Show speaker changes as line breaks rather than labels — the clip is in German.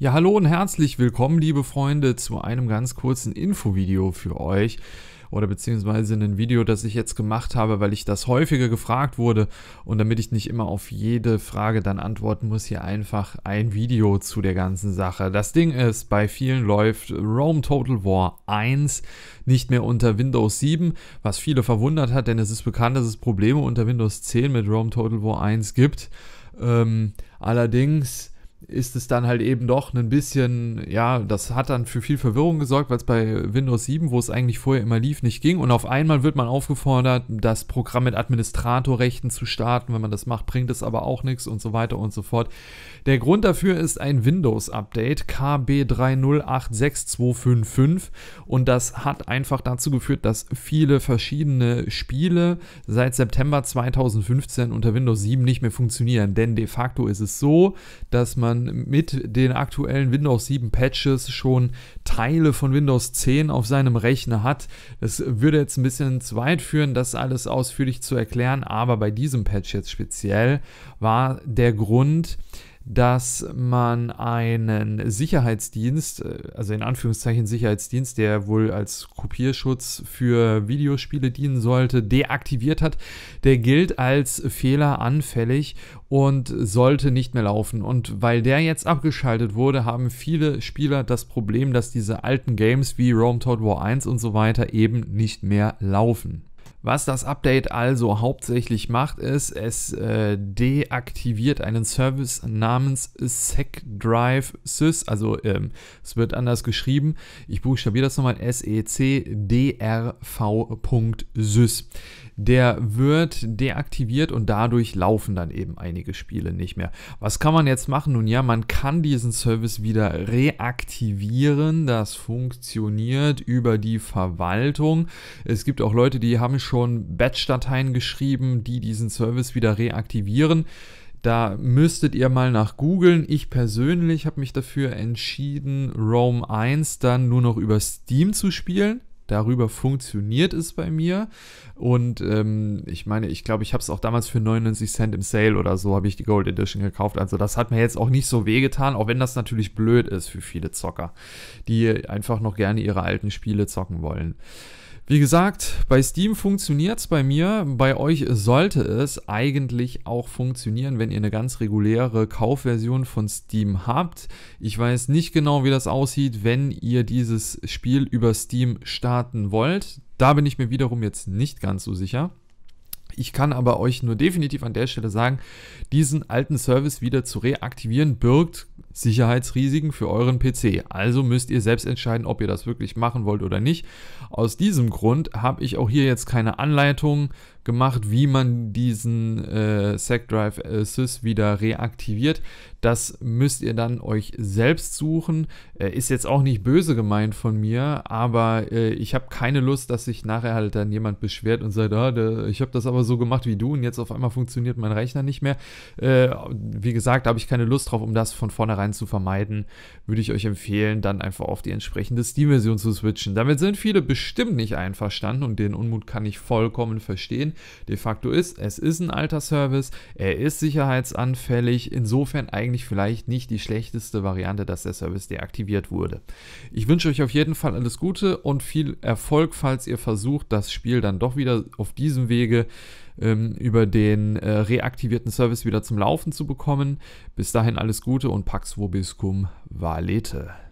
Ja, hallo und herzlich willkommen, liebe Freunde, zu einem ganz kurzen Infovideo für euch oder beziehungsweise ein Video, das ich jetzt gemacht habe, weil ich das häufiger gefragt wurde und damit ich nicht immer auf jede Frage dann antworten muss, hier einfach ein Video zu der ganzen Sache. Das Ding ist, bei vielen läuft Rome Total War 1 nicht mehr unter Windows 7, was viele verwundert hat, denn es ist bekannt, dass es Probleme unter Windows 10 mit Rome Total War 1 gibt. Ähm, allerdings ist es dann halt eben doch ein bisschen, ja, das hat dann für viel Verwirrung gesorgt, weil es bei Windows 7, wo es eigentlich vorher immer lief, nicht ging. Und auf einmal wird man aufgefordert, das Programm mit Administratorrechten zu starten. Wenn man das macht, bringt es aber auch nichts und so weiter und so fort. Der Grund dafür ist ein Windows-Update KB3086255 und das hat einfach dazu geführt, dass viele verschiedene Spiele seit September 2015 unter Windows 7 nicht mehr funktionieren. Denn de facto ist es so, dass man man mit den aktuellen Windows 7 Patches schon Teile von Windows 10 auf seinem Rechner hat. Das würde jetzt ein bisschen zu weit führen, das alles ausführlich zu erklären, aber bei diesem Patch jetzt speziell war der Grund, dass man einen Sicherheitsdienst, äh, also in Anführungszeichen Sicherheitsdienst, der wohl als Kopierschutz für Videospiele dienen sollte, deaktiviert hat. Der gilt als fehleranfällig und sollte nicht mehr laufen. Und weil der jetzt abgeschaltet wurde, haben viele Spieler das Problem, dass diese alten Games wie Rome Total War 1 und so weiter eben nicht mehr laufen. Was das Update also hauptsächlich macht, ist, es äh, deaktiviert einen Service namens SecDriveSys, also ähm, es wird anders geschrieben. Ich buchstabiere das nochmal: secdrv.sys. E Der wird deaktiviert und dadurch laufen dann eben einige Spiele nicht mehr. Was kann man jetzt machen? Nun ja, man kann diesen Service wieder reaktivieren. Das funktioniert über die Verwaltung. Es gibt auch Leute, die haben schon schon Batch-Dateien geschrieben, die diesen Service wieder reaktivieren. Da müsstet ihr mal nach googeln. Ich persönlich habe mich dafür entschieden, Rome 1 dann nur noch über Steam zu spielen. Darüber funktioniert es bei mir. Und ähm, ich meine, ich glaube, ich habe es auch damals für 99 Cent im Sale oder so, habe ich die Gold Edition gekauft. Also das hat mir jetzt auch nicht so wehgetan, auch wenn das natürlich blöd ist für viele Zocker, die einfach noch gerne ihre alten Spiele zocken wollen. Wie gesagt, bei Steam funktioniert es bei mir, bei euch sollte es eigentlich auch funktionieren, wenn ihr eine ganz reguläre Kaufversion von Steam habt. Ich weiß nicht genau, wie das aussieht, wenn ihr dieses Spiel über Steam starten wollt. Da bin ich mir wiederum jetzt nicht ganz so sicher. Ich kann aber euch nur definitiv an der Stelle sagen, diesen alten Service wieder zu reaktivieren birgt Sicherheitsrisiken für euren PC. Also müsst ihr selbst entscheiden, ob ihr das wirklich machen wollt oder nicht. Aus diesem Grund habe ich auch hier jetzt keine Anleitung, gemacht, wie man diesen äh, SecDrive Assist äh, wieder reaktiviert. Das müsst ihr dann euch selbst suchen. Äh, ist jetzt auch nicht böse gemeint von mir, aber äh, ich habe keine Lust, dass sich nachher halt dann jemand beschwert und sagt, ah, der, ich habe das aber so gemacht wie du und jetzt auf einmal funktioniert mein Rechner nicht mehr. Äh, wie gesagt, habe ich keine Lust drauf, um das von vornherein zu vermeiden, würde ich euch empfehlen, dann einfach auf die entsprechende Steam-Version zu switchen. Damit sind viele bestimmt nicht einverstanden und den Unmut kann ich vollkommen verstehen de facto ist. Es ist ein alter Service, er ist sicherheitsanfällig, insofern eigentlich vielleicht nicht die schlechteste Variante, dass der Service deaktiviert wurde. Ich wünsche euch auf jeden Fall alles Gute und viel Erfolg, falls ihr versucht, das Spiel dann doch wieder auf diesem Wege ähm, über den äh, reaktivierten Service wieder zum Laufen zu bekommen. Bis dahin alles Gute und Pax Vobiscum Valete.